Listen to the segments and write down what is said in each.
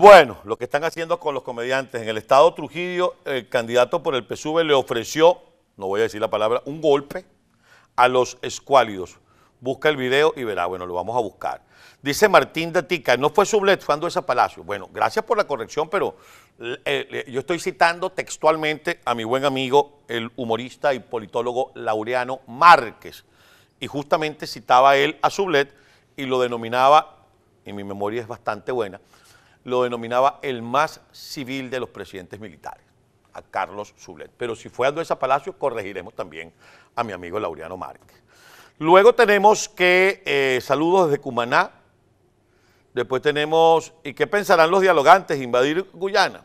Bueno, lo que están haciendo con los comediantes. En el estado Trujillo, el candidato por el PSUV le ofreció, no voy a decir la palabra, un golpe a los escuálidos. Busca el video y verá, bueno, lo vamos a buscar. Dice Martín de Tica, no fue sublet, fue esa Palacio. Bueno, gracias por la corrección, pero eh, yo estoy citando textualmente a mi buen amigo, el humorista y politólogo Laureano Márquez. Y justamente citaba él a sublet y lo denominaba, y mi memoria es bastante buena, lo denominaba el más civil de los presidentes militares, a Carlos Zulet. Pero si fue Andrés Palacio, corregiremos también a mi amigo Laureano Márquez. Luego tenemos que eh, saludos desde Cumaná. Después tenemos, ¿y qué pensarán los dialogantes? Invadir Guyana.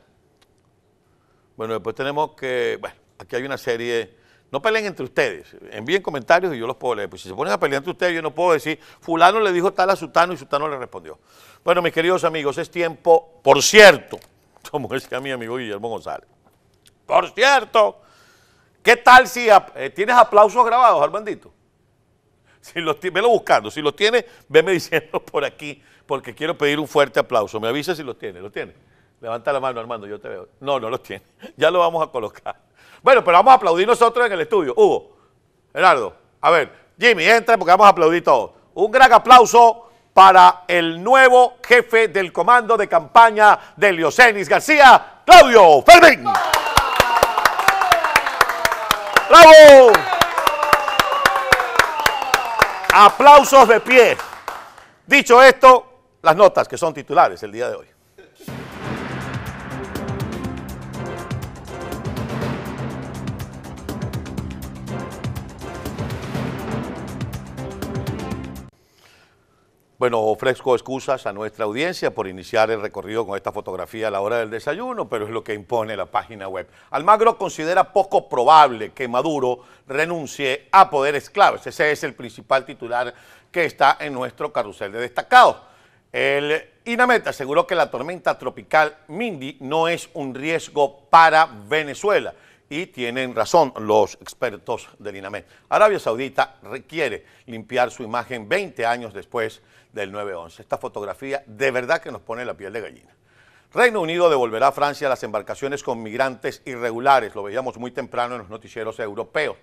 Bueno, después tenemos que, bueno, aquí hay una serie no peleen entre ustedes, envíen comentarios y yo los puedo leer. Pues si se ponen a pelear entre ustedes, yo no puedo decir, fulano le dijo tal a Sutano y Sutano le respondió. Bueno, mis queridos amigos, es tiempo, por cierto, como decía mi amigo Guillermo González, por cierto, ¿qué tal si eh, tienes aplausos grabados, Armandito? Si los velo buscando, si los tienes, veme diciendo por aquí, porque quiero pedir un fuerte aplauso. Me avisa si los tiene, ¿los tiene? Levanta la mano, Armando, yo te veo. No, no los tiene. Ya lo vamos a colocar. Bueno, pero vamos a aplaudir nosotros en el estudio. Hugo, Gerardo, a ver, Jimmy, entra porque vamos a aplaudir todos. Un gran aplauso para el nuevo jefe del comando de campaña de Leocenis García, Claudio Fermín. ¡Bravo! Aplausos de pie. Dicho esto, las notas que son titulares el día de hoy. Bueno, ofrezco excusas a nuestra audiencia por iniciar el recorrido con esta fotografía a la hora del desayuno, pero es lo que impone la página web. Almagro considera poco probable que Maduro renuncie a poderes claves. Ese es el principal titular que está en nuestro carrusel de destacados. El INAMET aseguró que la tormenta tropical Mindy no es un riesgo para Venezuela y tienen razón los expertos del INAMED. Arabia Saudita requiere limpiar su imagen 20 años después del 9-11. Esta fotografía de verdad que nos pone la piel de gallina. Reino Unido devolverá a Francia las embarcaciones con migrantes irregulares, lo veíamos muy temprano en los noticieros europeos.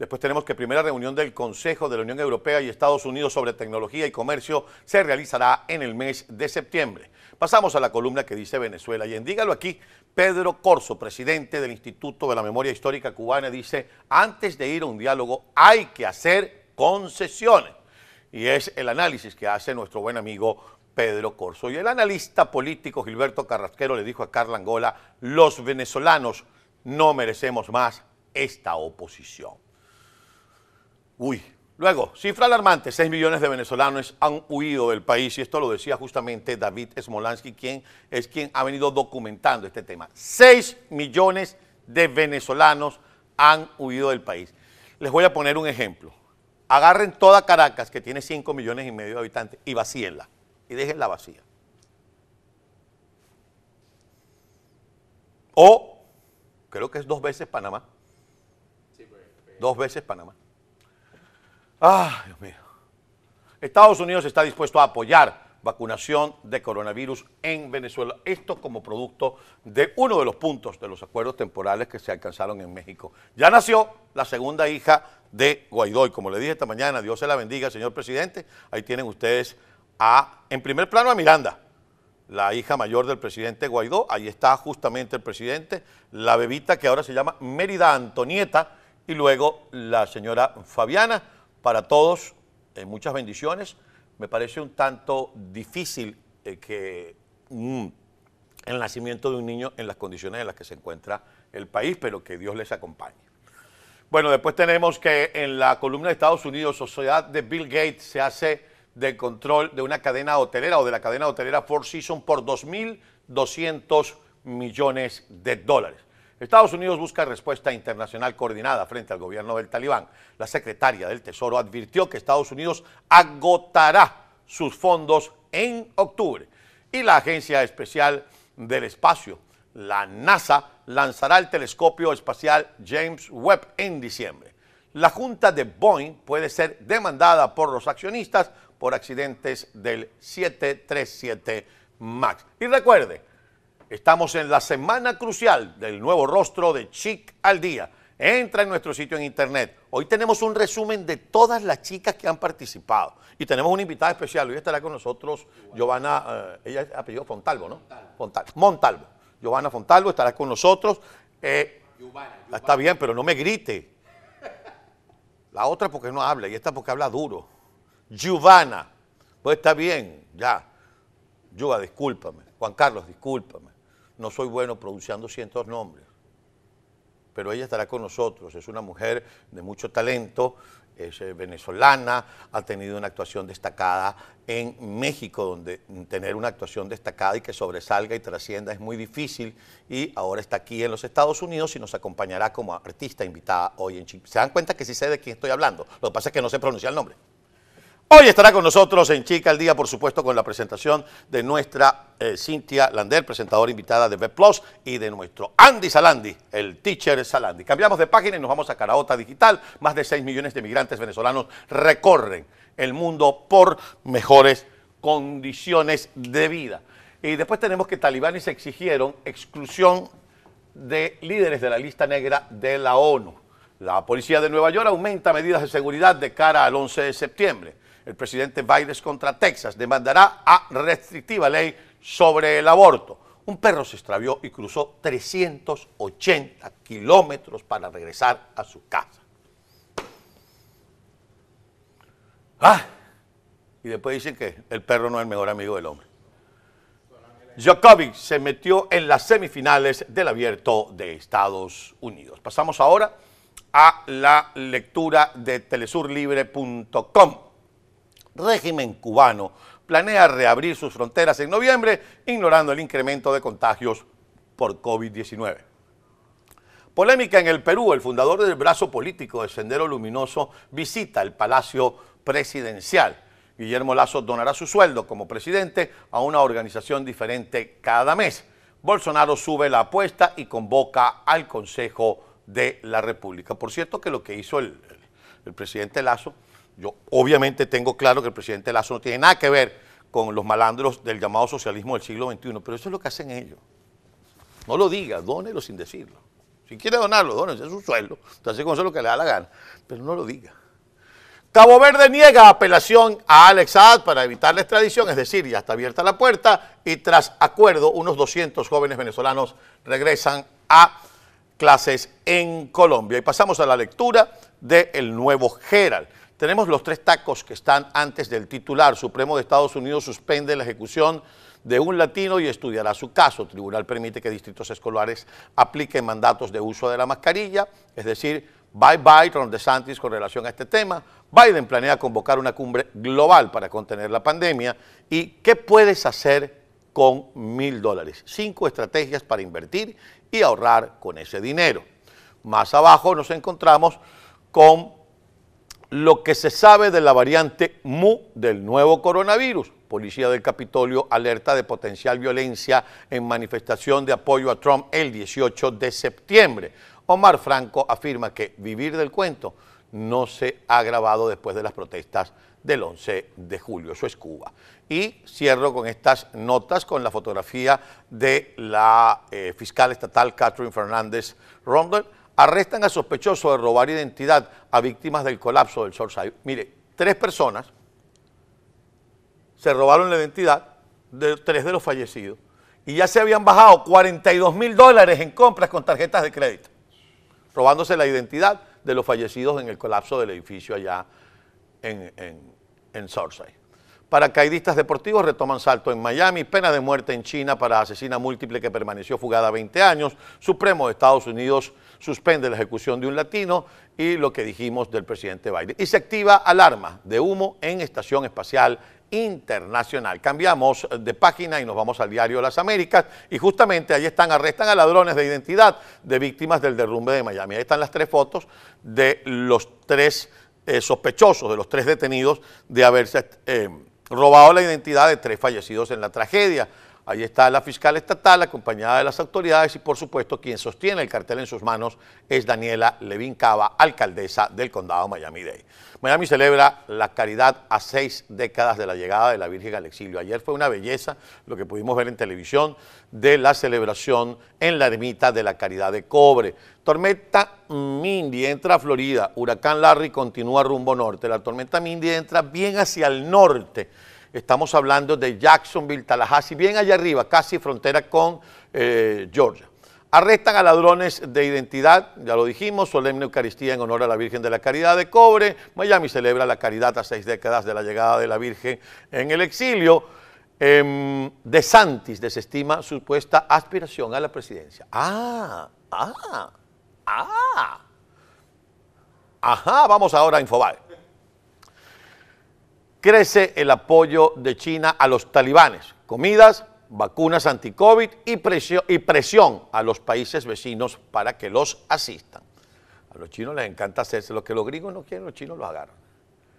Después tenemos que primera reunión del Consejo de la Unión Europea y Estados Unidos sobre tecnología y comercio se realizará en el mes de septiembre. Pasamos a la columna que dice Venezuela y en dígalo aquí, Pedro Corso, presidente del Instituto de la Memoria Histórica Cubana, dice, antes de ir a un diálogo hay que hacer concesiones. Y es el análisis que hace nuestro buen amigo Pedro Corso. Y el analista político Gilberto Carrasquero le dijo a Carla Angola, los venezolanos no merecemos más esta oposición. Uy. Luego, cifra alarmante, 6 millones de venezolanos han huido del país y esto lo decía justamente David Smolansky, quien es quien ha venido documentando este tema. 6 millones de venezolanos han huido del país. Les voy a poner un ejemplo. Agarren toda Caracas, que tiene 5 millones y medio de habitantes, y vacíenla. Y déjenla vacía. O, creo que es dos veces Panamá. Dos veces Panamá. Ah, Dios mío. Estados Unidos está dispuesto a apoyar vacunación de coronavirus en Venezuela. Esto como producto de uno de los puntos de los acuerdos temporales que se alcanzaron en México. Ya nació la segunda hija de Guaidó y como le dije esta mañana, Dios se la bendiga, señor presidente. Ahí tienen ustedes a, en primer plano a Miranda, la hija mayor del presidente Guaidó. Ahí está justamente el presidente, la bebita que ahora se llama Mérida Antonieta y luego la señora Fabiana para todos, eh, muchas bendiciones. Me parece un tanto difícil eh, que mm, el nacimiento de un niño en las condiciones en las que se encuentra el país, pero que Dios les acompañe. Bueno, después tenemos que en la columna de Estados Unidos, Sociedad de Bill Gates se hace de control de una cadena hotelera o de la cadena hotelera Four Seasons por 2.200 millones de dólares. Estados Unidos busca respuesta internacional coordinada frente al gobierno del talibán. La secretaria del Tesoro advirtió que Estados Unidos agotará sus fondos en octubre y la Agencia Especial del Espacio, la NASA, lanzará el telescopio espacial James Webb en diciembre. La junta de Boeing puede ser demandada por los accionistas por accidentes del 737 MAX. Y recuerde, Estamos en la semana crucial del nuevo rostro de Chic al Día. Entra en nuestro sitio en internet. Hoy tenemos un resumen de todas las chicas que han participado. Y tenemos una invitada especial. Hoy estará con nosotros Giovanna, eh, ella es apellido Fontalvo, ¿no? Fontalvo. Montalvo. Giovanna Fontalvo estará con nosotros. Eh, está bien, pero no me grite. La otra porque no habla y esta porque habla duro. Giovanna. Pues está bien, ya. Giova, discúlpame. Juan Carlos, discúlpame no soy bueno pronunciando cientos nombres, pero ella estará con nosotros. Es una mujer de mucho talento, es eh, venezolana, ha tenido una actuación destacada en México, donde tener una actuación destacada y que sobresalga y trascienda es muy difícil, y ahora está aquí en los Estados Unidos y nos acompañará como artista invitada hoy en Chile. ¿Se dan cuenta que sí sé de quién estoy hablando? Lo que pasa es que no sé pronunciar el nombre. Hoy estará con nosotros en Chica al Día, por supuesto, con la presentación de nuestra eh, Cintia Lander, presentadora invitada de Web Plus, y de nuestro Andy Salandi, el teacher Salandi. Cambiamos de página y nos vamos a Caraota Digital. Más de 6 millones de migrantes venezolanos recorren el mundo por mejores condiciones de vida. Y después tenemos que talibanes exigieron exclusión de líderes de la lista negra de la ONU. La policía de Nueva York aumenta medidas de seguridad de cara al 11 de septiembre el presidente Biden contra Texas. Demandará a restrictiva ley sobre el aborto. Un perro se extravió y cruzó 380 kilómetros para regresar a su casa. Ah, y después dicen que el perro no es el mejor amigo del hombre. Djokovic se metió en las semifinales del abierto de Estados Unidos. Pasamos ahora a la lectura de telesurlibre.com régimen cubano planea reabrir sus fronteras en noviembre, ignorando el incremento de contagios por COVID-19. Polémica en el Perú, el fundador del brazo político de Sendero Luminoso visita el Palacio Presidencial. Guillermo Lazo donará su sueldo como presidente a una organización diferente cada mes. Bolsonaro sube la apuesta y convoca al Consejo de la República. Por cierto que lo que hizo el, el presidente Lazo yo obviamente tengo claro que el presidente Lazo no tiene nada que ver con los malandros del llamado socialismo del siglo XXI, pero eso es lo que hacen ellos. No lo diga, dónelo sin decirlo. Si quiere donarlo, es su sueldo, entonces con eso lo que le da la gana, pero no lo diga. Cabo Verde niega apelación a Alex para evitar la extradición, es decir, ya está abierta la puerta y tras acuerdo unos 200 jóvenes venezolanos regresan a clases en Colombia. Y pasamos a la lectura del El nuevo Herald. Tenemos los tres tacos que están antes del titular. Supremo de Estados Unidos suspende la ejecución de un latino y estudiará su caso. Tribunal permite que distritos escolares apliquen mandatos de uso de la mascarilla, es decir, bye bye Ron DeSantis con relación a este tema. Biden planea convocar una cumbre global para contener la pandemia. ¿Y qué puedes hacer con mil dólares? Cinco estrategias para invertir y ahorrar con ese dinero. Más abajo nos encontramos con lo que se sabe de la variante MU del nuevo coronavirus. Policía del Capitolio alerta de potencial violencia en manifestación de apoyo a Trump el 18 de septiembre. Omar Franco afirma que vivir del cuento no se ha grabado después de las protestas del 11 de julio. Eso es Cuba. Y cierro con estas notas, con la fotografía de la eh, fiscal estatal Catherine Fernández Rondon, Arrestan a sospechoso de robar identidad a víctimas del colapso del Southside. Mire, tres personas se robaron la identidad de tres de los fallecidos y ya se habían bajado 42 mil dólares en compras con tarjetas de crédito, robándose la identidad de los fallecidos en el colapso del edificio allá en, en, en Southside. Paracaidistas deportivos retoman salto en Miami, pena de muerte en China para asesina múltiple que permaneció fugada 20 años. Supremo de Estados Unidos suspende la ejecución de un latino y lo que dijimos del presidente Biden. Y se activa alarma de humo en Estación Espacial internacional. Cambiamos de página y nos vamos al diario Las Américas y justamente ahí están, arrestan a ladrones de identidad de víctimas del derrumbe de Miami. Ahí están las tres fotos de los tres eh, sospechosos, de los tres detenidos de haberse eh, robado la identidad de tres fallecidos en la tragedia. Ahí está la fiscal estatal acompañada de las autoridades y por supuesto quien sostiene el cartel en sus manos es Daniela Levin Cava, alcaldesa del condado Miami-Dade. Miami celebra la caridad a seis décadas de la llegada de la Virgen al exilio. Ayer fue una belleza lo que pudimos ver en televisión de la celebración en la ermita de la caridad de cobre. Tormenta Mindy entra a Florida, huracán Larry continúa rumbo norte. La tormenta Mindy entra bien hacia el norte Estamos hablando de Jacksonville, Tallahassee, bien allá arriba, casi frontera con eh, Georgia. Arrestan a ladrones de identidad, ya lo dijimos, solemne Eucaristía en honor a la Virgen de la Caridad de Cobre. Miami celebra la caridad a seis décadas de la llegada de la Virgen en el exilio. Em, de Santis desestima supuesta aspiración a la presidencia. Ah, ah, ah. Ajá, vamos ahora a Infobar crece el apoyo de China a los talibanes, comidas, vacunas anti-COVID y, presión, y presión a los países vecinos para que los asistan. A los chinos les encanta hacerse lo que los gringos no quieren, los chinos lo agarran.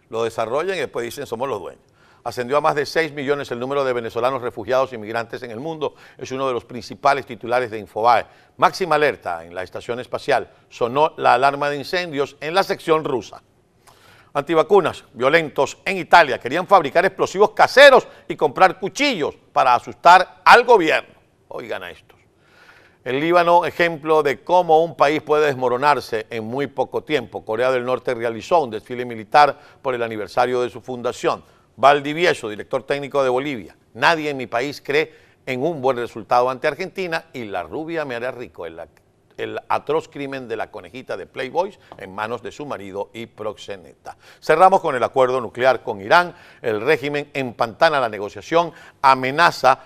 Lo desarrollan y después dicen somos los dueños. Ascendió a más de 6 millones el número de venezolanos refugiados y migrantes en el mundo. Es uno de los principales titulares de Infobae. Máxima alerta en la estación espacial. Sonó la alarma de incendios en la sección rusa antivacunas violentos en Italia querían fabricar explosivos caseros y comprar cuchillos para asustar al gobierno. Oigan a estos. El Líbano, ejemplo de cómo un país puede desmoronarse en muy poco tiempo. Corea del Norte realizó un desfile militar por el aniversario de su fundación. Valdivieso, director técnico de Bolivia. Nadie en mi país cree en un buen resultado ante Argentina y la rubia me hará rico en la que el atroz crimen de la conejita de Playboy en manos de su marido y proxeneta. Cerramos con el acuerdo nuclear con Irán. El régimen empantana la negociación, amenaza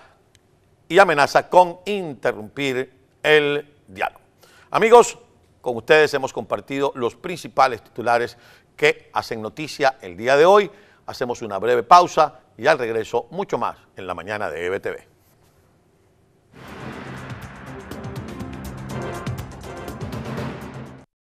y amenaza con interrumpir el diálogo. Amigos, con ustedes hemos compartido los principales titulares que hacen noticia el día de hoy. Hacemos una breve pausa y al regreso mucho más en la mañana de EBTV.